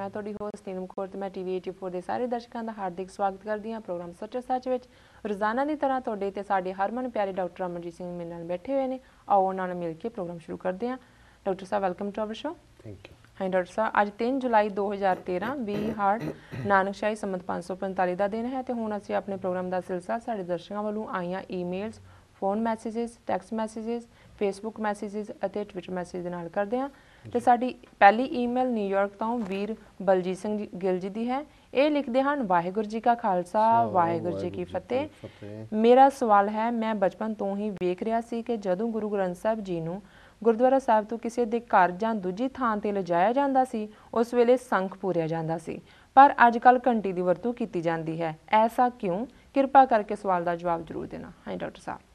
ਮੈਂ ਤੁਹਾਡੀ ਹੋਸਟ ਨੀਲਮ ਕੌਰ ਤੇ ਮੈਂ ਟੀਵੀ 84 ਦੇ ਸਾਰੇ ਦਰਸ਼ਕਾਂ ਦਾ ਹਾਰਦਿਕ ਸਵਾਗਤ ਕਰਦੀ ਹਾਂ ਪ੍ਰੋਗਰਾਮ ਸੱਚ ਸੱਚ ਵਿੱਚ ਰੋਜ਼ਾਨਾ ਦੀ ਤਰ੍ਹਾਂ ਤੁਹਾਡੇ ਤੇ ਸਾਡੇ ਹਰਮਨ ਪਿਆਰੇ ਡਾਕਟਰ ਅਮਰਜੀਤ ਸਿੰਘ ਮੇਰੇ ਨਾਲ ਬੈਠੇ ਹੋਏ ਨੇ ਆਓ ਉਹਨਾਂ ਨਾਲ ਮਿਲ ਕੇ ਪ੍ਰੋਗਰਾਮ ਸ਼ੁਰੂ ਕਰਦੇ ਹਾਂ ਡਾਕਟਰ ਸਾਹਿਬ welcome to our show thank you ਹਾਂ ਡਾਕਟਰ ਸਾਹਿਬ ਅੱਜ 3 ਜੁਲਾਈ 2013 ਬੀ ਹਾਰਟ ਨਾਨਕਸ਼ਾਹੀ ਸੰਮਤ 545 ਦਾ ਦਿਨ ਹੈ ਤੇ ਹੁਣ ਅਸੀਂ ਆਪਣੇ ਪ੍ਰੋਗਰਾਮ ਦਾ ਸਿਲਸਿਲਾ ਸਾਡੇ ਦਰਸ਼ਕਾਂ ਵੱਲੋਂ ਆਈਆਂ emails phone messages text messages Facebook messages ਅਤੇ ਟਵਿੱਟਰ ਮੈਸੇਜ ਦੇ ਨਾਲ ਕਰਦੇ ਹਾਂ ਤੇ ਸਾਡੀ ਪਹਿਲੀ ਈਮੇਲ ਨਿਊਯਾਰਕ ਤੋਂ ਵੀਰ ਬਲਜੀਤ ਸਿੰਘ ਗਿੱਲ ਜੀ ਦੀ ਹੈ ਇਹ ਲਿਖਦੇ ਹਨ ਵਾਹਿਗੁਰੂ ਜੀ ਕਾ ਖਾਲਸਾ ਵਾਹਿਗੁਰੂ ਜੀ ਕੀ ਫਤਿਹ ਮੇਰਾ ਸਵਾਲ ਹੈ ਮੈਂ ਬਚਪਨ ਤੋਂ ਹੀ ਵੇਖ ਰਿਹਾ ਸੀ ਕਿ ਜਦੋਂ ਗੁਰੂ ਗ੍ਰੰਥ ਸਾਹਿਬ ਜੀ ਨੂੰ ਗੁਰਦੁਆਰਾ ਸਾਹਿਬ ਤੋਂ ਕਿਸੇ ਦੇ ਘਰ ਜਾਂ ਦੂਜੀ ਥਾਂ ਤੇ ਲਿਜਾਇਆ ਜਾਂਦਾ ਸੀ ਉਸ ਵੇਲੇ ਸੰਖ ਪੂਰਿਆ ਜਾਂਦਾ ਸੀ ਪਰ ਅੱਜ ਕੱਲ ਘੰਟੀ ਦੀ ਵਰਤੋਂ ਕੀਤੀ ਜਾਂਦੀ ਹੈ ਐਸਾ ਕਿਉਂ ਕਿਰਪਾ ਕਰਕੇ ਸਵਾਲ ਦਾ ਜਵਾਬ ਜ਼ਰੂਰ ਦੇਣਾ ਹਾਂ ਡਾਕਟਰ ਸਾਹਿਬ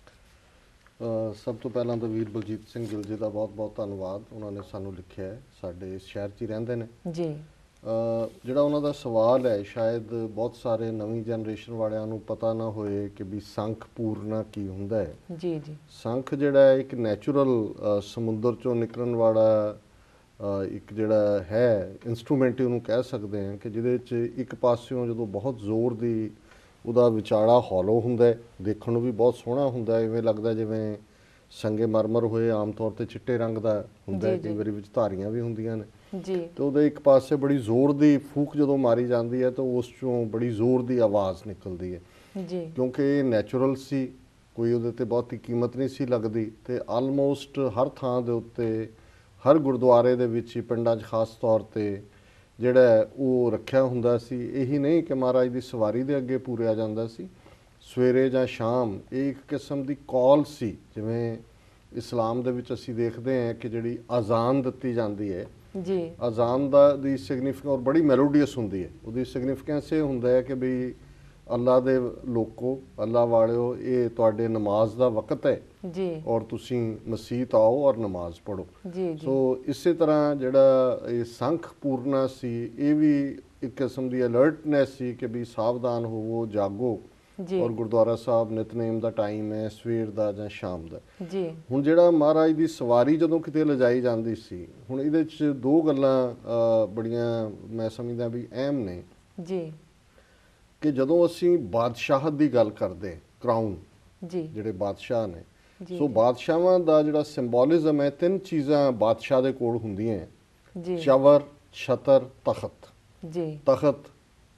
ਸਭ ਤੋਂ ਪਹਿਲਾਂ ਤਾਂ ਵੀਰ ਬਲਜੀਤ ਸਿੰਘ ਗਿੱਲ ਜੀ ਦਾ ਬਹੁਤ-ਬਹੁਤ ਧੰਨਵਾਦ ਉਹਨਾਂ ਨੇ ਸਾਨੂੰ ਲਿਖਿਆ ਸਾਡੇ ਸ਼ਹਿਰ 'ਚ ਹੀ ਰਹਿੰਦੇ ਨੇ ਜੀ ਜਿਹੜਾ ਉਹਨਾਂ ਦਾ ਸਵਾਲ ਹੈ ਸ਼ਾਇਦ ਬਹੁਤ ਸਾਰੇ ਨਵੀਂ ਜਨਰੇਸ਼ਨ ਵਾਲਿਆਂ ਨੂੰ ਪਤਾ ਨਾ ਹੋਏ ਕਿ ਵੀ ਸੰਖ ਪੂਰਨਾ ਕੀ ਹੁੰਦਾ ਹੈ ਜੀ ਜੀ ਸੰਖ ਜਿਹੜਾ ਇੱਕ ਨੇਚਰਲ ਸਮੁੰਦਰ ਚੋਂ ਨਿਕਲਣ ਵਾਲਾ ਇੱਕ ਜਿਹੜਾ ਹੈ ਇਨਸਟਰੂਮੈਂਟ ਉਹਨੂੰ ਕਹਿ ਸਕਦੇ ਹਾਂ ਕਿ ਜਿਹਦੇ ਵਿੱਚ ਇੱਕ ਪਾਸਿਓਂ ਜਦੋਂ ਬਹੁਤ ਜ਼ੋਰ ਦੀ ਉਹਦਾ ਵਿਚਾੜਾ ਹੌਲੋ ਹੁੰਦਾ ਦੇਖਣ ਨੂੰ ਵੀ ਬਹੁਤ ਸੋਹਣਾ ਹੁੰਦਾ ਐਵੇਂ ਲੱਗਦਾ ਜਿਵੇਂ ਸੰਗੇ ਮਰਮਰ ਹੋਏ ਆਮ ਤੌਰ ਤੇ ਚਿੱਟੇ ਰੰਗ ਦਾ ਹੁੰਦਾ ਹੈ ਕਈ ਵਾਰੀ ਵਿੱਚ ਧਾਰੀਆਂ ਵੀ ਹੁੰਦੀਆਂ ਨੇ ਜੀ ਤੇ ਉਹਦੇ ਇੱਕ ਪਾਸੇ ਬੜੀ ਜ਼ੋਰ ਦੀ ਫੂਕ ਜਦੋਂ ਮਾਰੀ ਜਾਂਦੀ ਹੈ ਤਾਂ ਉਸ ਚੋਂ ਬੜੀ ਜ਼ੋਰ ਦੀ ਆਵਾਜ਼ ਨਿਕਲਦੀ ਹੈ ਜੀ ਕਿਉਂਕਿ ਇਹ ਨੇਚਰਲ ਸੀ ਕੋਈ ਉਹਦੇ ਤੇ ਬਹੁਤੀ ਕੀਮਤ ਨਹੀਂ ਸੀ ਲੱਗਦੀ ਤੇ ਆਲਮੋਸਟ ਹਰ ਥਾਂ ਦੇ ਉੱਤੇ ਹਰ ਗੁਰਦੁਆਰੇ ਦੇ ਵਿੱਚ ਹੀ ਪਿੰਡਾਂ 'ਚ ਖਾਸ ਤੌਰ ਤੇ ਜਿਹੜਾ ਉਹ ਰੱਖਿਆ ਹੁੰਦਾ ਸੀ ਇਹੀ ਨਹੀਂ ਕਿ ਮਹਾਰਾਜ ਦੀ ਸਵਾਰੀ ਦੇ ਅੱਗੇ ਪੂਰਿਆ ਜਾਂਦਾ ਸੀ ਸਵੇਰੇ ਜਾਂ ਸ਼ਾਮ ਇਹ ਇੱਕ ਕਿਸਮ ਦੀ ਕਾਲ ਸੀ ਜਿਵੇਂ ਇਸਲਾਮ ਦੇ ਵਿੱਚ ਅਸੀਂ ਦੇਖਦੇ ਹਾਂ ਕਿ ਜਿਹੜੀ ਅਜ਼ਾਨ ਦਿੱਤੀ ਜਾਂਦੀ ਹੈ ਜੀ ਅਜ਼ਾਨ ਦਾ ਦੀ ਸਿਗਨੀਫਿਕੈਂਸ ਬੜੀ ਮੈਲੋਡੀਅਸ ਹੁੰਦੀ ਹੈ ਉਹਦੀ ਸਿਗਨੀਫਿਕੈਂਸ ਇਹ ਹੁੰਦਾ ਹੈ ਕਿ ਵੀ ਅੱਲਾ ਦੇ ਲੋਕੋ ਅੱਲਾ ਵਾਲਿਓ ਇਹ ਤੁਹਾਡੇ ਨਮਾਜ਼ ਦਾ ਵਕਤ ਹੈ ਜੀ ਔਰ ਤੁਸੀਂ ਮਸੀਤ ਆਓ ਔਰ ਨਮਾਜ਼ ਪੜੋ ਜੀ ਜੀ ਸੋ ਇਸੇ ਤਰ੍ਹਾਂ ਜਿਹੜਾ ਇਹ ਸੰਖ ਪੂਰਨਾ ਸੀ ਇਹ ਵੀ ਇੱਕ ਕਿਸਮ ਦੀ ਅਲਰਟਨੈਸ ਸੀ ਕਿ ਵੀ ਸਾਵਧਾਨ ਹੋਵੋ ਜਾਗੋ ਜੀ ਔਰ ਗੁਰਦੁਆਰਾ ਸਾਹਿਬ ਨਿਤਨੇਮ ਦਾ ਟਾਈਮ ਹੈ ਸਵੇਰ ਦਾ ਜਾਂ ਸ਼ਾਮ ਦਾ ਜੀ ਹੁਣ ਜਿਹੜਾ ਮਹਾਰਾਜ ਦੀ ਸਵਾਰੀ ਜਦੋਂ ਕਿਤੇ ਲਜਾਈ ਜਾਂਦੀ ਸੀ ਹੁਣ ਇਹਦੇ ਵਿੱਚ ਦੋ ਗੱਲਾਂ ਬੜੀਆਂ ਮੈਂ ਸਮਝਦਾ ਵੀ ਅਹਿਮ ਨੇ ਜੀ ਕਿ ਜਦੋਂ ਅਸੀਂ ਬਾਦਸ਼ਾਹਤ ਦੀ ਗੱਲ ਕਰਦੇ ਕਰਾਊਨ ਜੀ ਜਿਹੜੇ ਬਾਦਸ਼ਾਹ ਨੇ ਸੋ ਬਾਦਸ਼ਾਹਾਂ ਦਾ ਜਿਹੜਾ ਸਿੰਬੋਲਿਜ਼ਮ ਹੈ ਤਿੰਨ ਚੀਜ਼ਾਂ ਬਾਦਸ਼ਾਹ ਦੇ ਕੋਲ ਹੁੰਦੀਆਂ ਜੀ ਚਵਰ ਛਤਰ ਤਖਤ ਜੀ ਤਖਤ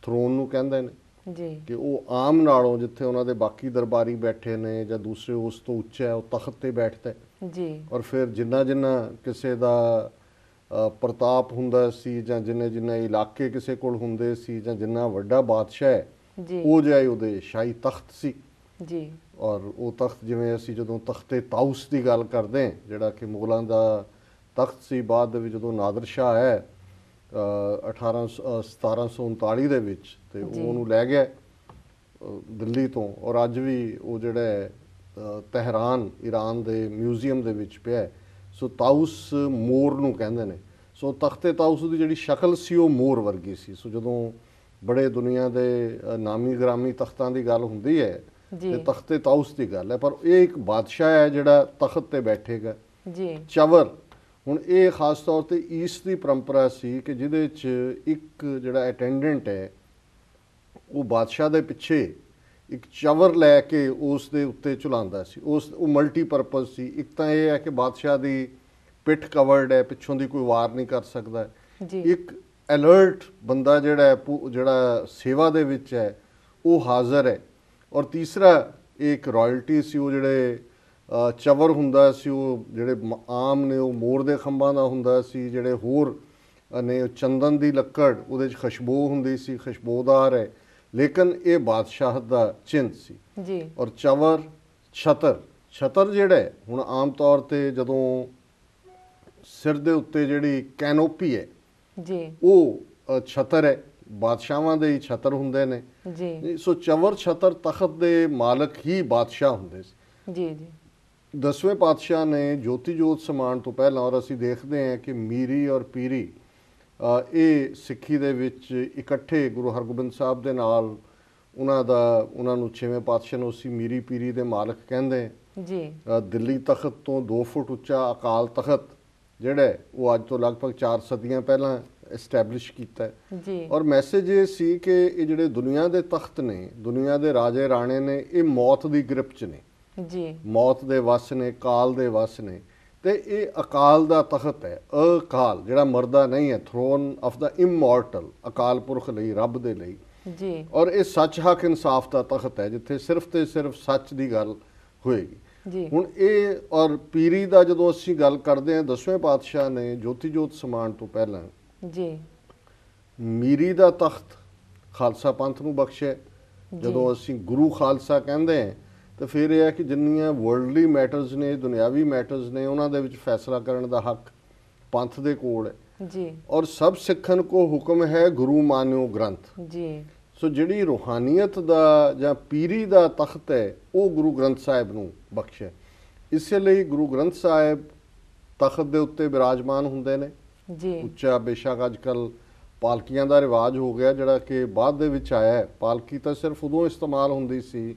ਥਰੋਨ ਨੂੰ ਕਹਿੰਦੇ ਨੇ ਜੀ ਕਿ ਉਹ ਆਮ ਨਾਲੋਂ ਜਿੱਥੇ ਉਹਨਾਂ ਦੇ ਬਾਕੀ ਦਰਬਾਰੀ ਬੈਠੇ ਨੇ ਜਾਂ ਦੂਸਰੇ ਉਸ ਤੋਂ ਉੱਚਾ ਹੈ ਉਹ ਤਖਤ ਤੇ ਬੈਠਦਾ ਹੈ ਜੀ ਔਰ ਫਿਰ ਜਿੰਨਾ ਜਿੰਨਾ ਕਿਸੇ ਦਾ ਪ੍ਰਤਾਪ ਹੁੰਦਾ ਸੀ ਜਾਂ ਜਿੰਨੇ ਜਿੰਨੇ ਇਲਾਕੇ ਕਿਸੇ ਕੋਲ ਹੁੰਦੇ ਸੀ ਜਾਂ ਜਿੰਨਾ ਵੱਡਾ ਬਾਦਸ਼ਾਹ ਹੈ ਉਹ ਜਾਇ ਉਹਦੇ ਸ਼ਾਹੀ ਤਖਤ ਸੀ ਜੀ ਔਰ ਉਹ ਤਖਤ ਜਿਵੇਂ ਅਸੀਂ ਜਦੋਂ ਤਖਤੇ ਤਾਉਸ ਦੀ ਗੱਲ ਕਰਦੇ ਹਾਂ ਜਿਹੜਾ ਕਿ ਮੁਗਲਾਂ ਦਾ ਤਖਤ ਸੀ ਬਾਅਦ ਵਿੱਚ ਜਦੋਂ ਨਾਦਰ ਸ਼ਾਹ ਹੈ 18 1739 ਦੇ ਵਿੱਚ ਤੇ ਉਹਨੂੰ ਲੈ ਗਿਆ ਦਿੱਲੀ ਤੋਂ ਔਰ ਅੱਜ ਵੀ ਉਹ ਜਿਹੜਾ ਤਹਿਰਾਨ ਈਰਾਨ ਦੇ ਮਿਊਜ਼ੀਅਮ ਦੇ ਵਿੱਚ ਪਿਆ ਹੈ ਸੋ ਤਾਊਸ ਮੋਰ ਨੂੰ ਕਹਿੰਦੇ ਨੇ ਸੋ ਤਖਤੇ ਤਾਊਸ ਦੀ ਜਿਹੜੀ ਸ਼ਕਲ ਸੀ ਉਹ ਮੋਰ ਵਰਗੀ ਸੀ ਸੋ ਜਦੋਂ ਬੜੇ ਦੁਨੀਆ ਦੇ ਨਾਮੀ ਗ੍ਰਾਮੀ ਤਖਤਾਂ ਦੀ ਗੱਲ ਹੁੰਦੀ ਹੈ ਤੇ ਤਖਤੇ ਤਾਊਸ ਦੀ ਗੱਲ ਹੈ ਪਰ ਇਹ ਇੱਕ ਬਾਦਸ਼ਾਹ ਹੈ ਜਿਹੜਾ ਤਖਤ ਤੇ ਬੈਠੇਗਾ ਜੀ ਚਵਰ ਹੁਣ ਇਹ ਖਾਸ ਤੌਰ ਤੇ ਈਸਟ ਦੀ ਪਰੰਪਰਾ ਸੀ ਕਿ ਜਿਹਦੇ ਵਿੱਚ ਇੱਕ ਜਿਹੜਾ ਅਟੈਂਡੈਂਟ ਹੈ ਉਹ ਬਾਦਸ਼ਾਹ ਦੇ ਪਿੱਛੇ ਇੱਕ ਚਵਰ ਲੈ ਕੇ ਉਸ ਦੇ ਉੱਤੇ ਚੁਲਾਉਂਦਾ ਸੀ ਉਸ ਉਹ ਮਲਟੀ ਪਰਪਸ ਸੀ ਇੱਕ ਤਾਂ ਇਹ ਹੈ ਕਿ ਬਾਦਸ਼ਾਹ ਦੀ ਪਿੱਠ ਕਵਰਡ ਹੈ ਪਿੱਛੋਂ ਦੀ ਕੋਈ ਵਾਰ ਨਹੀਂ ਕਰ ਸਕਦਾ ਇੱਕ ਅਲਰਟ ਬੰਦਾ ਜਿਹੜਾ ਜਿਹੜਾ ਸੇਵਾ ਦੇ ਵਿੱਚ ਹੈ ਉਹ ਹਾਜ਼ਰ ਹੈ ਔਰ ਤੀਸਰਾ ਇੱਕ ਰਾਇਲਟੀ ਸੀ ਉਹ ਜਿਹੜੇ ਚਵਰ ਹੁੰਦਾ ਸੀ ਉਹ ਜਿਹੜੇ ਆਮ ਨੇ ਉਹ ਮੋਰ ਦੇ ਖੰਭਾਂ ਦਾ ਹੁੰਦਾ ਸੀ ਜਿਹੜੇ ਹੋਰ ਨੇ ਚੰਦਨ ਦੀ ਲੱਕੜ ਉਹਦੇ ਵਿੱਚ ਖੁਸ਼ਬੂ ਹੁੰਦੀ ਸੀ ਖੁਸ਼ਬੂਦਾਰ ਹੈ ਲੇਕਿਨ ਇਹ ਬਾਦਸ਼ਾਹਤ ਦਾ ਚਿੰਨ ਸੀ ਜੀ ਔਰ ਚਵਰ ਛਤਰ ਛਤਰ ਜਿਹੜਾ ਹੁਣ ਆਮ ਤੌਰ ਤੇ ਜਦੋਂ ਸਿਰ ਦੇ ਉੱਤੇ ਜਿਹੜੀ ਕੈਨੋਪੀ ਹੈ ਜੀ ਉਹ ਛਤਰ ਹੈ ਬਾਦਸ਼ਾਹਾਂ ਦੇ ਹੀ ਛਤਰ ਹੁੰਦੇ ਨੇ ਜੀ ਸੋ ਚਵਰ ਛਤਰ ਤਖਤ ਦੇ ਮਾਲਕ ਹੀ ਬਾਦਸ਼ਾਹ ਹੁੰਦੇ ਸੀ ਜੀ ਜੀ ਦਸਵੇਂ ਪਾਤਸ਼ਾਹ ਨੇ ਜੋਤੀ ਜੋਤ ਸਮਾਨ ਤੋਂ ਪਹਿਲਾਂ ਔਰ ਅਸੀਂ ਦੇਖਦੇ ਹਾਂ ਕਿ ਮੀਰੀ ਔਰ ਪੀਰੀ ਇਹ ਸਿੱਖੀ ਦੇ ਵਿੱਚ ਇਕੱਠੇ ਗੁਰੂ ਹਰਗੋਬਿੰਦ ਸਾਹਿਬ ਦੇ ਨਾਲ ਉਹਨਾਂ ਦਾ ਉਹਨਾਂ ਨੂੰ ਛੇਵੇਂ ਪਾਤਸ਼ਾਹ ਨੂੰ ਨੋਸੀ ਮੀਰੀ ਪੀਰੀ ਦੇ ਮਾਲਕ ਕਹਿੰਦੇ ਜੀ ਦਿੱਲੀ ਤਖਤ ਤੋਂ 2 ਫੁੱਟ ਉੱਚਾ ਅਕਾਲ ਤਖਤ ਜਿਹੜਾ ਉਹ ਅੱਜ ਤੋਂ ਲਗਭਗ 4 ਸਦੀਆਂ ਪਹਿਲਾਂ ਐਸਟੈਬਲਿਸ਼ ਕੀਤਾ ਜੀ ਔਰ ਮੈਸੇਜ ਇਹ ਸੀ ਕਿ ਇਹ ਜਿਹੜੇ ਦੁਨੀਆ ਦੇ ਤਖਤ ਨੇ ਦੁਨੀਆ ਦੇ ਰਾਜੇ ਰਾਣੇ ਨੇ ਇਹ ਮੌਤ ਦੀ ਗ੍ਰਿਪ 'ਚ ਨੇ ਜੀ ਮੌਤ ਦੇ ਵਸ ਨੇ ਕਾਲ ਦੇ ਵਸ ਨੇ ਤੇ ਇਹ ਅਕਾਲ ਦਾ ਤਖਤ ਹੈ ਅਕਾਲ ਜਿਹੜਾ ਮਰਦਾ ਨਹੀਂ ਹੈ throne of the immortal Akal Purakh ਲਈ ਰੱਬ ਦੇ ਲਈ ਜੀ ਔਰ ਇਹ ਸੱਚ ਹੱਕ ਇਨਸਾਫ ਦਾ ਤਖਤ ਹੈ ਜਿੱਥੇ ਸਿਰਫ ਤੇ ਸਿਰਫ ਸੱਚ ਦੀ ਗੱਲ ਹੋਏਗੀ ਜੀ ਹੁਣ ਇਹ ਔਰ ਪੀਰੀ ਦਾ ਜਦੋਂ ਅਸੀਂ ਗੱਲ ਕਰਦੇ ਹਾਂ ਦਸਵੇਂ ਪਾਤਸ਼ਾਹ ਨੇ ਜੋਤੀ ਜੋਤ ਸਮਾਨ ਤੋਂ ਪਹਿਲਾਂ ਜੀ ਮੀਰੀ ਦਾ ਤਖਤ ਖਾਲਸਾ ਪੰਥ ਨੂੰ ਬਖਸ਼ਿਆ ਜਦੋਂ ਅਸੀਂ ਗੁਰੂ ਖਾਲਸਾ ਕਹਿੰਦੇ ਹਾਂ ਤਾਂ ਫਿਰ ਇਹ ਹੈ ਕਿ ਜਿੰਨੀਆਂ ਵਰਲਡਲੀ ਮੈਟਰਸ ਨੇ ਦੁਨਿਆਵੀ ਮੈਟਰਸ ਨੇ ਉਹਨਾਂ ਦੇ ਵਿੱਚ ਫੈਸਲਾ ਕਰਨ ਦਾ ਹੱਕ ਪੰਥ ਦੇ ਕੋਲ ਹੈ ਜੀ ਔਰ ਸਭ ਸਿੱਖਣ ਕੋ ਹੁਕਮ ਹੈ ਗੁਰੂ ਮਾਨਿਓ ਗ੍ਰੰਥ ਜੀ ਸੋ ਜਿਹੜੀ ਰੋਹਾਨੀਅਤ ਦਾ ਜਾਂ ਪੀਰੀ ਦਾ ਤਖਤ ਹੈ ਉਹ ਗੁਰੂ ਗ੍ਰੰਥ ਸਾਹਿਬ ਨੂੰ ਬਖਸ਼ਿਆ ਇਸੇ ਲਈ ਗੁਰੂ ਗ੍ਰੰਥ ਸਾਹਿਬ ਤਖਤ ਦੇ ਉੱਤੇ ਬਿਰਾਜਮਾਨ ਹੁੰਦੇ ਨੇ ਜੀ ਉੱਚਾ ਬੇਸ਼ੱਕ ਅੱਜਕੱਲ ਪਾਲਕੀਆਂ ਦਾ ਰਿਵਾਜ ਹੋ ਗਿਆ ਜਿਹੜਾ ਕਿ ਬਾਅਦ ਦੇ ਵਿੱਚ ਆਇਆ ਪਾਲਕੀ ਤਾਂ ਸਿਰਫ ਉਦੋਂ ਇਸਤੇਮਾਲ ਹੁੰਦੀ ਸੀ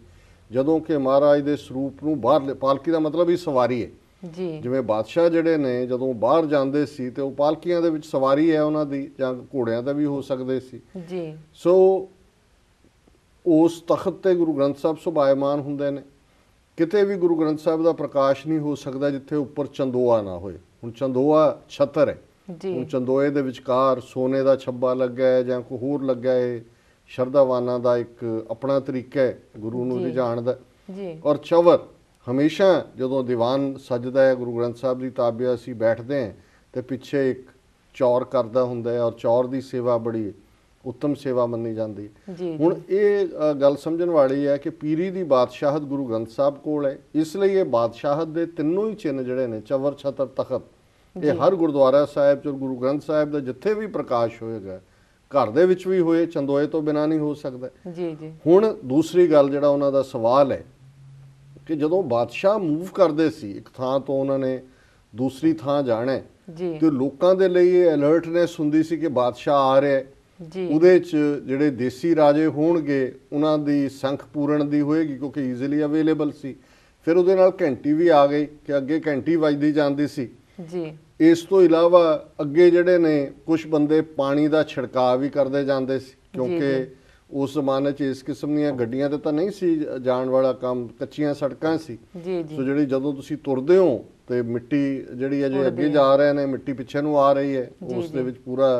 ਜਦੋਂ ਕਿ ਮਹਾਰਾਜ ਦੇ ਸਰੂਪ ਨੂੰ ਬਾਹਰ ਪਾਲਕੀ ਦਾ ਮਤਲਬ ਹੀ ਸਵਾਰੀ ਹੈ ਜੀ ਜਿਵੇਂ ਬਾਦਸ਼ਾਹ ਜਿਹੜੇ ਨੇ ਜਦੋਂ ਬਾਹਰ ਜਾਂਦੇ ਸੀ ਤੇ ਉਹ ਪਾਲਕੀਆਂ ਦੇ ਵਿੱਚ ਸਵਾਰੀ ਹੈ ਉਹਨਾਂ ਦੀ ਜਾਂ ਘੋੜਿਆਂ ਦਾ ਵੀ ਹੋ ਸਕਦੇ ਸੀ ਜੀ ਸੋ ਉਸ ਤਖਤ ਤੇ ਗੁਰੂ ਗ੍ਰੰਥ ਸਾਹਿਬ ਸੁਭਾਇਮਾਨ ਹੁੰਦੇ ਨੇ ਕਿਤੇ ਵੀ ਗੁਰੂ ਗ੍ਰੰਥ ਸਾਹਿਬ ਦਾ ਪ੍ਰਕਾਸ਼ ਨਹੀਂ ਹੋ ਸਕਦਾ ਜਿੱਥੇ ਉੱਪਰ ਚੰਦੋਆ ਨਾ ਹੋਏ ਹੁਣ ਚੰਦੋਆ ਛਤਰ ਹੈ ਜੀ ਹੁਣ ਚੰਦੋਏ ਦੇ ਵਿਚਕਾਰ ਸੋਨੇ ਦਾ ਛੱਬਾ ਲੱਗਾ ਹੈ ਜਾਂ ਕੋਈ ਹੋਰ ਲੱਗਾ ਹੈ ਸ਼ਰਧਾਵਾਨਾਂ ਦਾ ਇੱਕ ਆਪਣਾ ਤਰੀਕਾ ਹੈ ਗੁਰੂ ਨੂੰ ਰਿਝਾਣ ਦਾ ਜੀ ਔਰ ਚਵਰ ਹਮੇਸ਼ਾ ਜਦੋਂ ਦੀਵਾਨ ਸਜਦਾ ਹੈ ਗੁਰੂ ਗ੍ਰੰਥ ਸਾਹਿਬ ਦੀ ਤਾਬਿਆ ਅਸੀਂ ਬੈਠਦੇ ਹਾਂ ਤੇ ਪਿੱਛੇ ਇੱਕ ਚੌਰ ਕਰਦਾ ਹੁੰਦਾ ਹੈ ਔਰ ਚੌਰ ਦੀ ਸੇਵਾ ਬੜੀ ਉੱਤਮ ਸੇਵਾ ਮੰਨੀ ਜਾਂਦੀ ਹੈ ਹੁਣ ਇਹ ਗੱਲ ਸਮਝਣ ਵਾਲੀ ਹੈ ਕਿ ਪੀਰੀ ਦੀ ਬਾਦਸ਼ਾਹਤ ਗੁਰੂ ਗ੍ਰੰਥ ਸਾਹਿਬ ਕੋਲ ਹੈ ਇਸ ਲਈ ਇਹ ਬਾਦਸ਼ਾਹਤ ਦੇ ਤਿੰਨੋਂ ਹੀ ਚਿੰਨ ਜਿਹੜੇ ਨੇ ਚਵਰ ਛਤਰ ਤਖਤ ਇਹ ਹਰ ਗੁਰਦੁਆਰਾ ਸਾਹਿਬ ਚ ਗੁਰੂ ਗ੍ਰੰਥ ਸਾਹਿਬ ਦਾ ਜਿੱਥੇ ਵੀ ਪ੍ਰਕਾਸ਼ ਹੋਏਗਾ ਘਰ ਦੇ ਵਿੱਚ ਵੀ ਹੋਏ ਚੰਦੋਏ ਤੋਂ ਬਿਨਾ ਨਹੀਂ ਹੋ ਸਕਦਾ ਜੀ ਜੀ ਹੁਣ ਦੂਸਰੀ ਗੱਲ ਜਿਹੜਾ ਉਹਨਾਂ ਦਾ ਸਵਾਲ ਹੈ ਕਿ ਜਦੋਂ ਬਾਦਸ਼ਾਹ ਮੂਵ ਕਰਦੇ ਸੀ ਇੱਕ ਥਾਂ ਤੋਂ ਉਹਨਾਂ ਨੇ ਦੂਸਰੀ ਥਾਂ ਜਾਣਾ ਜੀ ਤੇ ਲੋਕਾਂ ਦੇ ਲਈ ਇਹ ਅਲਰਟਨੈਸ ਹੁੰਦੀ ਸੀ ਕਿ ਬਾਦਸ਼ਾਹ ਆ ਰਿਹਾ ਜੀ ਉਹਦੇ ਚ ਜਿਹੜੇ ਦੇਸੀ ਰਾਜੇ ਹੋਣਗੇ ਉਹਨਾਂ ਦੀ ਸੰਖ ਪੂਰਨ ਦੀ ਹੋਏਗੀ ਕਿਉਂਕਿ ਈਜ਼ੀਲੀ ਅਵੇਲੇਬਲ ਸੀ ਫਿਰ ਉਹਦੇ ਨਾਲ ਘੰਟੀ ਵੀ ਆ ਗਈ ਕਿ ਅੱਗੇ ਘੰਟੀ ਵੱਜਦੀ ਜਾਂਦੀ ਸੀ ਜੀ ਇਸ ਤੋਂ ਇਲਾਵਾ ਅੱਗੇ ਜਿਹੜੇ ਨੇ ਕੁਝ ਬੰਦੇ ਪਾਣੀ ਦਾ ਛਿੜਕਾਅ ਵੀ ਕਰਦੇ ਜਾਂਦੇ ਸੀ ਕਿਉਂਕਿ ਉਸ ਜ਼ਮਾਨੇ 'ਚ ਇਸ ਕਿਸਮ ਦੀਆਂ ਗੱਡੀਆਂ ਤੇ ਤਾਂ ਨਹੀਂ ਸੀ ਜਾਣ ਵਾਲਾ ਕੰਮ ਕੱਚੀਆਂ ਸੜਕਾਂ ਸੀ ਜੀ ਜੀ ਸੋ ਜਿਹੜੀ ਜਦੋਂ ਤੁਸੀਂ ਤੁਰਦੇ ਹੋ ਤੇ ਮਿੱਟੀ ਜਿਹੜੀ ਹੈ ਜੇ ਅੱਗੇ ਜਾ ਰਹੇ ਨੇ ਮਿੱਟੀ ਪਿੱਛੇ ਨੂੰ ਆ ਰਹੀ ਹੈ ਉਸ ਦੇ ਵਿੱਚ ਪੂਰਾ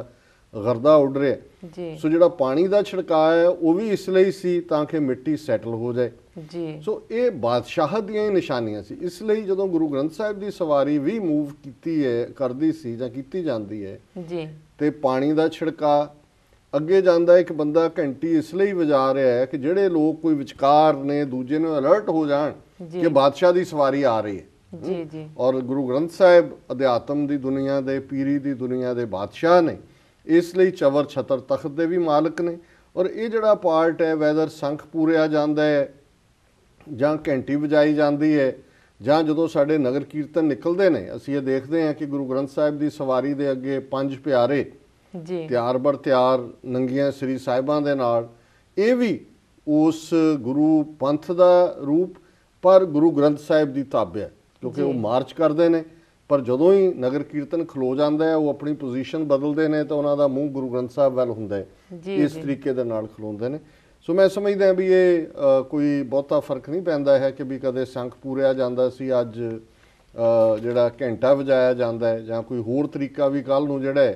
ਗਰਦਾ ਉੱਡ ਰਿਹਾ ਜੀ ਸੋ ਜਿਹੜਾ ਪਾਣੀ ਦਾ ਛਿੜਕਾਅ ਹੈ ਉਹ ਵੀ ਇਸ ਲਈ ਸੀ ਤਾਂ ਕਿ ਮਿੱਟੀ ਸੈਟਲ ਹੋ ਜਾਏ ਜੀ ਸੋ ਇਹ ਬਾਦਸ਼ਾਹਤ ਦੀਆਂ ਹੀ ਨਿਸ਼ਾਨੀਆਂ ਸੀ ਇਸ ਲਈ ਜਦੋਂ ਗੁਰੂ ਗ੍ਰੰਥ ਸਾਹਿਬ ਦੀ ਸਵਾਰੀ ਵੀ ਮੂਵ ਕੀਤੀ ਹੈ ਕਰਦੀ ਸੀ ਜਾਂ ਕੀਤੀ ਜਾਂਦੀ ਹੈ ਜੀ ਤੇ ਪਾਣੀ ਦਾ ਛਿੜਕਾ ਅੱਗੇ ਜਾਂਦਾ ਇੱਕ ਬੰਦਾ ਘੰਟੀ ਇਸ ਲਈ ਵਜਾ ਰਿਹਾ ਹੈ ਕਿ ਜਿਹੜੇ ਲੋਕ ਕੋਈ ਵਿਚਕਾਰ ਨੇ ਦੂਜੇ ਨੂੰ ਅਲਰਟ ਹੋ ਜਾਣ ਕਿ ਬਾਦਸ਼ਾਹ ਦੀ ਸਵਾਰੀ ਆ ਰਹੀ ਹੈ ਜੀ ਜੀ ਔਰ ਗੁਰੂ ਗ੍ਰੰਥ ਸਾਹਿਬ ਅਧਿਆਤਮ ਦੀ ਦੁਨੀਆ ਦੇ ਪੀਰੀ ਦੀ ਦੁਨੀਆ ਦੇ ਬਾਦਸ਼ਾਹ ਨੇ ਇਸ ਲਈ ਚਵਰ ਛਤਰ ਤਖਤ ਦੇ ਵੀ ਮਾਲਕ ਨੇ ਔਰ ਇਹ ਜਿਹੜਾ ਪਾਰਟ ਹੈ ਵੈਦਰ ਸੰਖ ਪੂਰਿਆ ਜਾਂਦਾ ਹੈ ਜਾਂ ਘੰਟੀ ਵਜਾਈ ਜਾਂਦੀ ਹੈ ਜਾਂ ਜਦੋਂ ਸਾਡੇ ਨਗਰ ਕੀਰਤਨ ਨਿਕਲਦੇ ਨੇ ਅਸੀਂ ਇਹ ਦੇਖਦੇ ਹਾਂ ਕਿ ਗੁਰੂ ਗ੍ਰੰਥ ਸਾਹਿਬ ਦੀ ਸਵਾਰੀ ਦੇ ਅੱਗੇ ਪੰਜ ਪਿਆਰੇ ਜੀ ਤਿਆਰ ਬਰ ਤਿਆਰ ਨੰਗੀਆਂ ਸ੍ਰੀ ਸਾਹਿਬਾਂ ਦੇ ਨਾਲ ਇਹ ਵੀ ਉਸ ਗੁਰੂ ਪੰਥ ਦਾ ਰੂਪ ਪਰ ਗੁਰੂ ਗ੍ਰੰਥ ਸਾਹਿਬ ਦੀ ਤਾਬਿਆ ਕਿਉਂਕਿ ਉਹ ਮਾਰਚ ਕਰਦੇ ਨੇ ਪਰ ਜਦੋਂ ਹੀ ਨਗਰ ਕੀਰਤਨ ਖਲੋ ਜਾਂਦਾ ਹੈ ਉਹ ਆਪਣੀ ਪੋਜੀਸ਼ਨ ਬਦਲਦੇ ਨੇ ਤਾਂ ਉਹਨਾਂ ਦਾ ਮੂੰਹ ਗੁਰੂ ਗ੍ਰੰਥ ਸਾਹਿਬ ਵੱਲ ਹੁੰਦਾ ਹੈ ਇਸ ਤਰੀਕੇ ਦੇ ਨਾਲ ਖਲੋਂਦੇ ਨੇ ਸੋ ਮੈਂ ਸਮਝਦਾ ਵੀ ਇਹ ਕੋਈ ਬਹੁਤਾ ਫਰਕ ਨਹੀਂ ਪੈਂਦਾ ਹੈ ਕਿ ਵੀ ਕਦੇ ਸੰਖ ਪੂਰਿਆ ਜਾਂਦਾ ਸੀ ਅੱਜ ਜਿਹੜਾ ਘੰਟਾ ਵਜਾਇਆ ਜਾਂਦਾ ਹੈ ਜਾਂ ਕੋਈ ਹੋਰ ਤਰੀਕਾ ਵੀ ਕੱਲ ਨੂੰ ਜਿਹੜਾ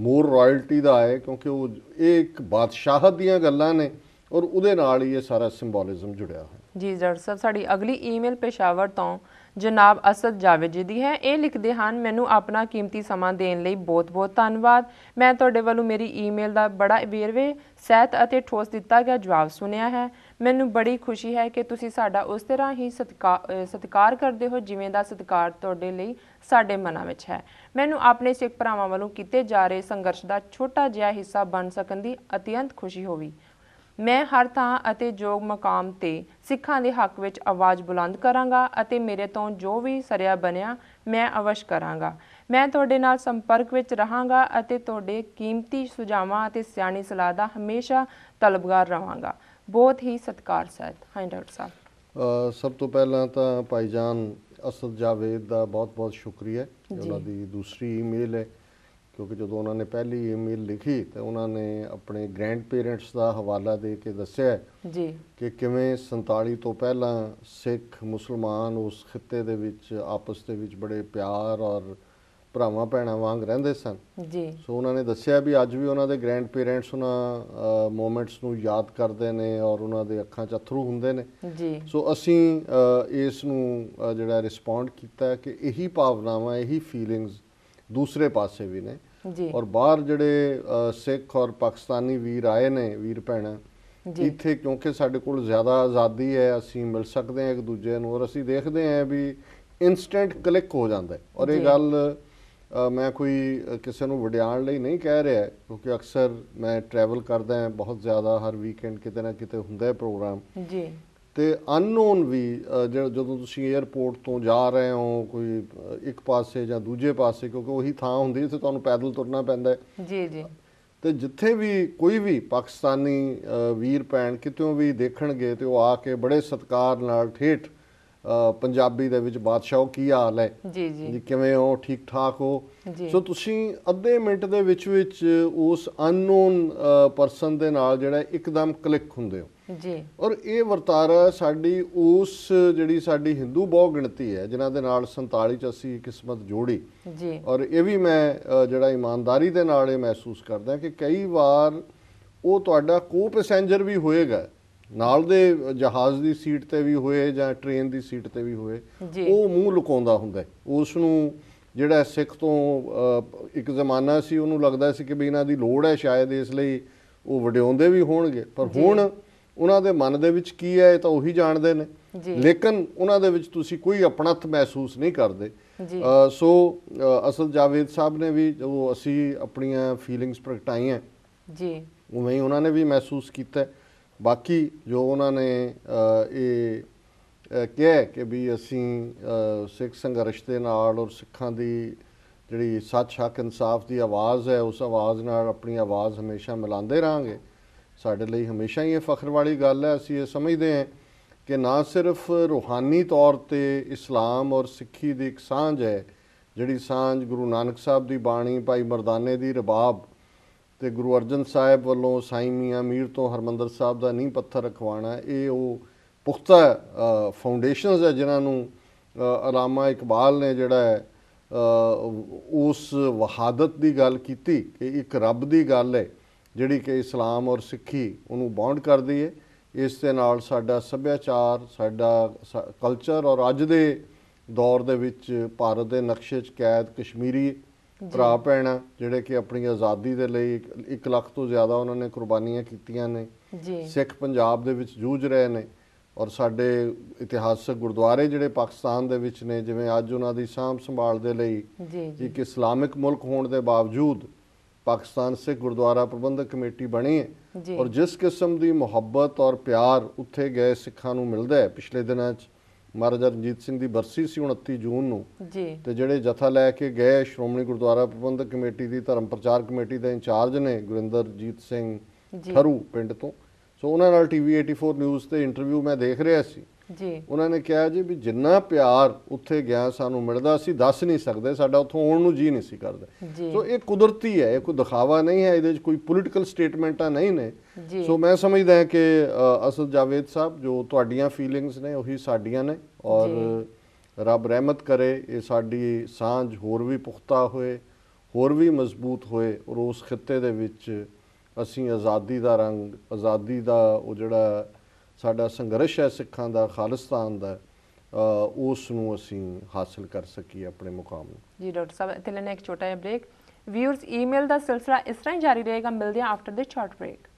ਮੋਰ ਰਾਇਲਟੀ ਦਾ ਹੈ ਕਿਉਂਕਿ ਉਹ ਇਹ ਇੱਕ ਬਾਦਸ਼ਾਹਤ ਦੀਆਂ ਗੱਲਾਂ ਨੇ ਔਰ ਉਹਦੇ ਨਾਲ ਹੀ ਇਹ ਸਾਰਾ ਸਿੰਬੋਲਿਜ਼ਮ ਜੁੜਿਆ ਹੋਇਆ ਜੀ ਜੜ ਸਾਹਿਬ ਸਾਡੀ ਅਗਲੀ ਈਮੇਲ ਪੇਸ਼ਾਵਰ ਤੋਂ ਜਨਾਬ ਅਸਦ ਜਾਵੇਦ ਜੀ ਦੀ ਹੈ ਇਹ ਲਿਖਦੇ ਹਨ ਮੈਨੂੰ ਆਪਣਾ ਕੀਮਤੀ ਸਮਾਂ ਦੇਣ ਲਈ ਬਹੁਤ-ਬਹੁਤ ਧੰਨਵਾਦ ਮੈਂ ਤੁਹਾਡੇ ਵੱਲੋਂ ਮੇਰੀ ਈਮੇਲ ਦਾ ਬੜਾ ਵੇਰਵੇ ਸਹਿਤ ਅਤੇ ਠੋਸ ਦਿੱਤਾ ਗਿਆ ਜਵਾਬ ਸੁਨਿਆ ਹੈ ਮੈਨੂੰ ਬੜੀ ਖੁਸ਼ੀ ਹੈ ਕਿ ਤੁਸੀਂ ਸਾਡਾ ਉਸ ਤਰ੍ਹਾਂ ਹੀ ਸਤਿਕਾਰ ਕਰਦੇ ਹੋ ਜਿਵੇਂ ਦਾ ਸਤਿਕਾਰ ਤੁਹਾਡੇ ਲਈ ਸਾਡੇ ਮਨਾਂ ਵਿੱਚ ਹੈ ਮੈਨੂੰ ਆਪਣੇ ਸਿੱਖ ਭਰਾਵਾਂ ਵੱਲੋਂ ਕੀਤੇ ਜਾ ਰਹੇ ਸੰਘਰਸ਼ ਦਾ ਛੋਟਾ ਜਿਹਾ ਹਿੱਸਾ ਬਣ ਸਕਣ ਦੀ ਅਤਿਅੰਤ ਖੁਸ਼ੀ ਹੋਵੀ ਮੈਂ ਹਰ ਥਾਂ ਅਤੇ ਜੋਗ ਮਕਾਮ ਤੇ ਸਿੱਖਾਂ ਦੇ ਹੱਕ ਵਿੱਚ ਆਵਾਜ਼ ਬੁਲੰਦ ਕਰਾਂਗਾ ਅਤੇ ਮੇਰੇ ਤੋਂ ਜੋ ਵੀ ਸਰਿਆ ਬਣਿਆ ਮੈਂ ਅਵਸ਼ ਕਰਾਂਗਾ ਮੈਂ ਤੁਹਾਡੇ ਨਾਲ ਸੰਪਰਕ ਵਿੱਚ ਰਹਾਂਗਾ ਅਤੇ ਤੁਹਾਡੇ ਕੀਮਤੀ ਸੁਝਾਵਾਂ ਅਤੇ ਸਿਆਣੀ ਸਲਾਹ ਦਾ ਹਮੇਸ਼ਾ ਤਲਬਗਾਰ ਰਹਾਂਗਾ ਬਹੁਤ ਹੀ ਸਤਿਕਾਰ ਸਹਿਤ ਹਾਂ ਡਾਕਟਰ ਸਾਹਿਬ ਸਭ ਤੋਂ ਪਹਿਲਾਂ ਤਾਂ ਭਾਈ ਜਾਨ ਅਸਦ ਜਾਵੇਦ ਦਾ ਬਹੁਤ ਬਹੁਤ ਸ਼ੁਕਰੀਆ ਉਹਨਾਂ ਦੀ ਦੂਸਰੀ ਈਮੇਲ ਹੈ ਕਿਉਂਕਿ ਜਦੋਂ ਉਹਨਾਂ ਨੇ ਪਹਿਲੀ ਈਮੇਲ ਲਿਖੀ ਤਾਂ ਉਹਨਾਂ ਨੇ ਆਪਣੇ ਗ੍ਰੈਂਡ ਪੇਰੈਂਟਸ ਦਾ ਹਵਾਲਾ ਦੇ ਕੇ ਦੱਸਿਆ ਜੀ ਕਿ ਕਿਵੇਂ 47 ਤੋਂ ਪਹਿਲਾਂ ਸਿੱਖ ਮੁਸਲਮਾਨ ਉਸ ਖਿੱਤੇ ਦੇ ਵਿੱਚ ਆਪਸ ਦੇ ਵਿੱਚ ਬੜੇ ਪਿਆਰ ਔਰ ਭਰਾਵਾਂ ਭੈਣਾਂ ਵਾਂਗ ਰਹਿੰਦੇ ਸਨ ਜੀ ਸੋ ਉਹਨਾਂ ਨੇ ਦੱਸਿਆ ਵੀ ਅੱਜ ਵੀ ਉਹਨਾਂ ਦੇ ਗ੍ਰੈਂਡ ਪੇਰੈਂਟਸ ਉਹਨਾਂ ਮੂਮੈਂਟਸ ਨੂੰ ਯਾਦ ਕਰਦੇ ਨੇ ਔਰ ਉਹਨਾਂ ਦੇ ਅੱਖਾਂ 'ਚ ਅਥਰੂ ਹੁੰਦੇ ਨੇ ਜੀ ਸੋ ਅਸੀਂ ਇਸ ਨੂੰ ਜਿਹੜਾ ਰਿਸਪੌਂਡ ਕੀਤਾ ਕਿ ਇਹੀ ਭਾਵਨਾਵਾਂ ਇਹੀ ਫੀਲਿੰਗਸ ਦੂਸਰੇ ਪਾਸੇ ਵੀ ਨੇ ਜੀ ਔਰ ਬਾਹਰ ਜਿਹੜੇ ਸਿੱਖ ਔਰ ਪਾਕਿਸਤਾਨੀ ਵੀਰ ਆਏ ਨੇ ਵੀਰ ਭੈਣਾ ਇੱਥੇ ਕਿਉਂਕਿ ਸਾਡੇ ਕੋਲ ਜ਼ਿਆਦਾ ਆਜ਼ਾਦੀ ਹੈ ਅਸੀਂ ਮਿਲ ਸਕਦੇ ਹਾਂ ਇੱਕ ਦੂਜੇ ਨੂੰ ਔਰ ਅਸੀਂ ਦੇਖਦੇ ਹਾਂ ਵੀ ਇਨਸਟੈਂਟ ਕਲਿੱਕ ਹੋ ਜਾਂਦਾ ਹੈ ਔਰ ਇਹ ਗੱਲ ਮੈਂ ਕੋਈ ਕਿਸੇ ਨੂੰ ਵਡਿਆਣ ਲਈ ਨਹੀਂ ਕਹਿ ਰਿਹਾ ਕਿਉਂਕਿ ਅਕਸਰ ਮੈਂ ਟਰੈਵਲ ਕਰਦਾ ਹਾਂ ਬਹੁਤ ਜ਼ਿਆਦਾ ਹਰ ਵੀਕਐਂਡ ਕਿਤੇ ਨਾ ਕਿਤੇ ਹੁੰਦਾ ਹੈ ਪ੍ਰੋਗਰਾਮ ਜੀ ਤੇ ਅਨਨੋਨ ਵੀ ਜਦੋਂ ਤੁਸੀਂ 에어ਪੋਰਟ ਤੋਂ ਜਾ ਰਹੇ ਹੋ ਕੋਈ ਇੱਕ ਪਾਸੇ ਜਾਂ ਦੂਜੇ ਪਾਸੇ ਕਿਉਂਕਿ ਉਹੀ ਥਾਂ ਹੁੰਦੀ ਤੇ ਤੁਹਾਨੂੰ ਪੈਦਲ ਤੁਰਨਾ ਪੈਂਦਾ ਜੀ ਜੀ ਤੇ ਜਿੱਥੇ ਵੀ ਕੋਈ ਵੀ ਪਾਕਿਸਤਾਨੀ ਵੀਰ ਪੈਣ ਕਿਤੇੋਂ ਵੀ ਦੇਖਣਗੇ ਤੇ ਉਹ ਆ ਕੇ ਬੜੇ ਸਤਕਾਰ ਨਾਲ ਠੇਠ ਪੰਜਾਬੀ ਦੇ ਵਿੱਚ ਬਾਦਸ਼ਾਹ ਕੀ ਹਾਲ ਹੈ ਜੀ ਜੀ ਕਿਵੇਂ ਹੋ ਠੀਕ ਠਾਕ ਹੋ ਸੋ ਤੁਸੀਂ ਅੱਧੇ ਮਿੰਟ ਦੇ ਵਿੱਚ ਵਿੱਚ ਉਸ ਅਨਨੋਨ ਪਰਸਨ ਦੇ ਨਾਲ ਜਿਹੜਾ ਇੱਕਦਮ ਕਲਿੱਕ ਹੁੰਦੇ ਹੋ ਜੀ ਔਰ ਇਹ ਵਰਤਾਰਾ ਸਾਡੀ ਉਸ ਜਿਹੜੀ ਸਾਡੀ ਹਿੰਦੂ ਬਹੁ ਗਿਣਤੀ ਹੈ ਜਿਨ੍ਹਾਂ ਦੇ ਨਾਲ 47 ਚ ਅਸੀਂ ਕਿਸਮਤ ਜੋੜੀ ਜੀ ਔਰ ਇਹ ਵੀ ਮੈਂ ਜਿਹੜਾ ਇਮਾਨਦਾਰੀ ਦੇ ਨਾਲ ਇਹ ਮਹਿਸੂਸ ਕਰਦਾ ਕਿ ਕਈ ਵਾਰ ਉਹ ਤੁਹਾਡਾ ਕੋ ਪੈਸੇਂਜਰ ਵੀ ਹੋਏਗਾ ਨਾਲ ਦੇ ਜਹਾਜ਼ ਦੀ ਸੀਟ ਤੇ ਵੀ ਹੋਏ ਜਾਂ ਟ੍ਰੇਨ ਦੀ ਸੀਟ ਤੇ ਵੀ ਹੋਏ ਉਹ ਮੂੰਹ ਲੁਕਾਉਂਦਾ ਹੁੰਦਾ ਉਸ ਨੂੰ ਜਿਹੜਾ ਸਿੱਖ ਤੋਂ ਇੱਕ ਜ਼ਮਾਨਾ ਸੀ ਉਹਨੂੰ ਲੱਗਦਾ ਸੀ ਕਿ ਬਈ ਇਹਨਾਂ ਦੀ ਲੋੜ ਹੈ ਸ਼ਾਇਦ ਇਸ ਲਈ ਉਹ ਵਡਿਆਉਂਦੇ ਵੀ ਹੋਣਗੇ ਪਰ ਹੁਣ ਉਹਨਾਂ ਦੇ ਮਨ ਦੇ ਵਿੱਚ ਕੀ ਹੈ ਇਹ ਤਾਂ ਉਹੀ ਜਾਣਦੇ ਨੇ ਲੇਕਿਨ ਉਹਨਾਂ ਦੇ ਵਿੱਚ ਤੁਸੀਂ ਕੋਈ ਆਪਣਤ ਮਹਿਸੂਸ ਨਹੀਂ ਕਰਦੇ ਸੋ ਅਸਲ ਜਾਵੇਦ ਸਾਹਿਬ ਨੇ ਵੀ ਜੋ ਅਸੀਂ ਆਪਣੀਆਂ ਫੀਲਿੰਗਸ ਪ੍ਰਗਟਾਈਆਂ ਜੀ ਉਵੇਂ ਹੀ ਉਹਨਾਂ ਨੇ ਵੀ ਮਹਿਸੂਸ ਕੀਤਾ ਬਾਕੀ ਜੋ ਉਹਨਾਂ ਨੇ ਇਹ ਕਿਹਾ ਕਿ ਵੀ ਅਸੀਂ ਸਿੱਖ ਸੰਘਰਸ਼ ਦੇ ਨਾਲ ਔਰ ਸਿੱਖਾਂ ਦੀ ਜਿਹੜੀ ਸੱਚ ਹੱਕ ਇਨਸਾਫ ਦੀ ਆਵਾਜ਼ ਹੈ ਉਸ ਆਵਾਜ਼ ਨਾਲ ਆਪਣੀ ਆਵਾਜ਼ ਹਮੇਸ਼ਾ ਮਿਲਾਉਂਦੇ ਰਹਾਂਗੇ ਸਾਡੇ ਲਈ ਹਮੇਸ਼ਾ ਹੀ ਇਹ ਫਖਰ ਵਾਲੀ ਗੱਲ ਹੈ ਅਸੀਂ ਇਹ ਸਮਝਦੇ ਹਾਂ ਕਿ ਨਾ ਸਿਰਫ ਰੂਹਾਨੀ ਤੌਰ ਤੇ ਇਸਲਾਮ ਔਰ ਸਿੱਖੀ ਦੀ ਇੱਕ ਸਾਂਝ ਹੈ ਜਿਹੜੀ ਸਾਂਝ ਗੁਰੂ ਨਾਨਕ ਸਾਹਿਬ ਦੀ ਬਾਣੀ ਭਾਈ ਮਰਦਾਨੇ ਦੀ ਰਬਾਬ ਤੇ ਗੁਰੂ ਅਰਜਨ ਸਾਹਿਬ ਵੱਲੋਂ ਸਾਈਂ ਮੀਆਂ ਮੀਰ ਤੋਂ ਹਰਮੰਦਰ ਸਾਹਿਬ ਦਾ ਨਹੀਂ ਪੱਥਰ ਰਖਵਾਣਾ ਇਹ ਉਹ ਪੁਖਤਾ ਫਾਊਂਡੇਸ਼ਨਸ ਹੈ ਜਿਨ੍ਹਾਂ ਨੂੰ ਅਲਾਮਾ ਇਕਬਾਲ ਨੇ ਜਿਹੜਾ ਹੈ ਉਸ ਵਹਾਦਤ ਦੀ ਗੱਲ ਕੀਤੀ ਕਿ ਇੱਕ ਰੱਬ ਦੀ ਗੱਲ ਹੈ ਜਿਹੜੀ ਕਿ ਇਸਲਾਮ ਔਰ ਸਿੱਖੀ ਉਹਨੂੰ ਬੌਂਡ ਕਰਦੀ ਹੈ ਇਸ ਦੇ ਨਾਲ ਸਾਡਾ ਸੱਭਿਆਚਾਰ ਸਾਡਾ ਕਲਚਰ ਔਰ ਅੱਜ ਦੇ ਦੌਰ ਦੇ ਵਿੱਚ ਭਾਰਤ ਦੇ ਨਕਸ਼ੇ 'ਚ ਕੈਦ ਕਸ਼ਮੀਰੀ ਭਰਾ ਪੈਣਾ ਜਿਹੜੇ ਕਿ ਆਪਣੀ ਆਜ਼ਾਦੀ ਦੇ ਲਈ 1 ਲੱਖ ਤੋਂ ਜ਼ਿਆਦਾ ਉਹਨਾਂ ਨੇ ਕੁਰਬਾਨੀਆਂ ਕੀਤੀਆਂ ਨੇ ਸਿੱਖ ਪੰਜਾਬ ਦੇ ਵਿੱਚ ਜੂਝ ਰਹੇ ਨੇ ਔਰ ਸਾਡੇ ਇਤਿਹਾਸਕ ਗੁਰਦੁਆਰੇ ਜਿਹੜੇ ਪਾਕਿਸਤਾਨ ਦੇ ਵਿੱਚ ਨੇ ਜਿਵੇਂ ਅੱਜ ਉਹਨਾਂ ਦੀ ਸਾਂਭ ਸੰਭਾਲ ਦੇ ਲਈ ਇੱਕ ਇਸਲਾਮਿਕ ਮੁਲਕ ਹੋਣ ਦੇ ਬਾਵਜੂਦ ਪਾਕਿਸਤਾਨ ਸੇ ਗੁਰਦੁਆਰਾ ਪ੍ਰਬੰਧਕ ਕਮੇਟੀ ਬਣੀ ਹੈ ਔਰ ਜਿਸ ਕਿਸਮ ਦੀ ਮੁਹੱਬਤ ਔਰ ਪਿਆਰ ਉੱਥੇ ਗਏ ਸਿੱਖਾਂ ਨੂੰ ਮਿਲਦਾ ਹੈ ਪਿਛਲੇ ਦਿਨਾਂ 'ਚ ਮਹਾਰਾਜਾ ਰਣਜੀਤ ਸਿੰਘ ਦੀ ਬਰਸੀ ਸੀ 29 ਜੂਨ ਨੂੰ ਜੀ ਤੇ ਜਿਹੜੇ ਜਥਾ ਲੈ ਕੇ ਗਏ ਸ਼੍ਰੋਮਣੀ ਗੁਰਦੁਆਰਾ ਪ੍ਰਬੰਧਕ ਕਮੇਟੀ ਦੀ ਧਰਮ ਪ੍ਰਚਾਰ ਕਮੇਟੀ ਦੇ ਇੰਚਾਰਜ ਨੇ ਗੁਰਿੰਦਰਜੀਤ ਸਿੰਘ ਥਰੂ ਪਿੰਡ ਤੋਂ ਸੋ ਉਹਨਾਂ ਨਾਲ ਟੀਵੀ 84 ਨਿਊਜ਼ ਤੇ ਇੰਟਰਵਿਊ ਮੈਂ ਦੇਖ ਰਿਹਾ ਸੀ ਜੀ ਉਹਨਾਂ ਨੇ ਕਿਹਾ ਜੀ ਵੀ ਜਿੰਨਾ ਪਿਆਰ ਉੱਥੇ ਗਿਆ ਸਾਨੂੰ ਮਿਲਦਾ ਸੀ ਦੱਸ ਨਹੀਂ ਸਕਦੇ ਸਾਡਾ ਉੱਥੋਂ ਆਉਣ ਨੂੰ ਜੀ ਨਹੀਂ ਸੀ ਕਰਦਾ ਸੋ ਇਹ ਕੁਦਰਤੀ ਹੈ ਇਹ ਕੋਈ ਦਿਖਾਵਾ ਨਹੀਂ ਹੈ ਇਹਦੇ ਵਿੱਚ ਕੋਈ ਪੋਲਿਟਿਕਲ ਸਟੇਟਮੈਂਟਾਂ ਨਹੀਂ ਨੇ ਸੋ ਮੈਂ ਸਮਝਦਾ ਹਾਂ ਕਿ ਅਸਦ ਜਾਵੇਦ ਸਾਹਿਬ ਜੋ ਤੁਹਾਡੀਆਂ ਫੀਲਿੰਗਸ ਨੇ ਉਹੀ ਸਾਡੀਆਂ ਨੇ ਔਰ ਰੱਬ ਰਹਿਮਤ ਕਰੇ ਇਹ ਸਾਡੀ ਸਾਂਝ ਹੋਰ ਵੀ ਪੁਖਤਾ ਹੋਏ ਹੋਰ ਵੀ ਮਜ਼ਬੂਤ ਹੋਏ ਔਰ ਉਸ ਖਿੱਤੇ ਦੇ ਵਿੱਚ ਅਸੀਂ ਆਜ਼ਾਦੀ ਦਾ ਰੰਗ ਆਜ਼ਾਦੀ ਦਾ ਉਹ ਜਿਹੜਾ ਸਾਡਾ ਸੰਘਰਸ਼ ਹੈ ਸਿੱਖਾਂ ਦਾ ਖਾਲਿਸਤਾਨ ਦਾ ਉਸ ਨੂੰ ਅਸੀਂ ਹਾਸਲ ਕਰ ਸਕੀਏ ਆਪਣੇ ਮੁਕਾਮ ਨੂੰ ਜੀ ਡਾਕਟਰ ਸਾਹਿਬ ਇੱਥੇ ਲੈਣਾ ਇੱਕ ਛੋਟਾ ਜਿਹਾ ਬ੍ਰੇਕ ਵੀਅਰਸ ਈਮੇਲ ਦਾ ਸਿਲਸਿਲਾ ਇਸ ਤਰ੍ਹਾਂ ਹੀ ਜਾਰੀ ਰਹੇਗਾ ਮਿਲਦੇ ਆਫਟਰ ਦਿਸ ਸ਼ਾਰਟ ਬ੍ਰੇਕ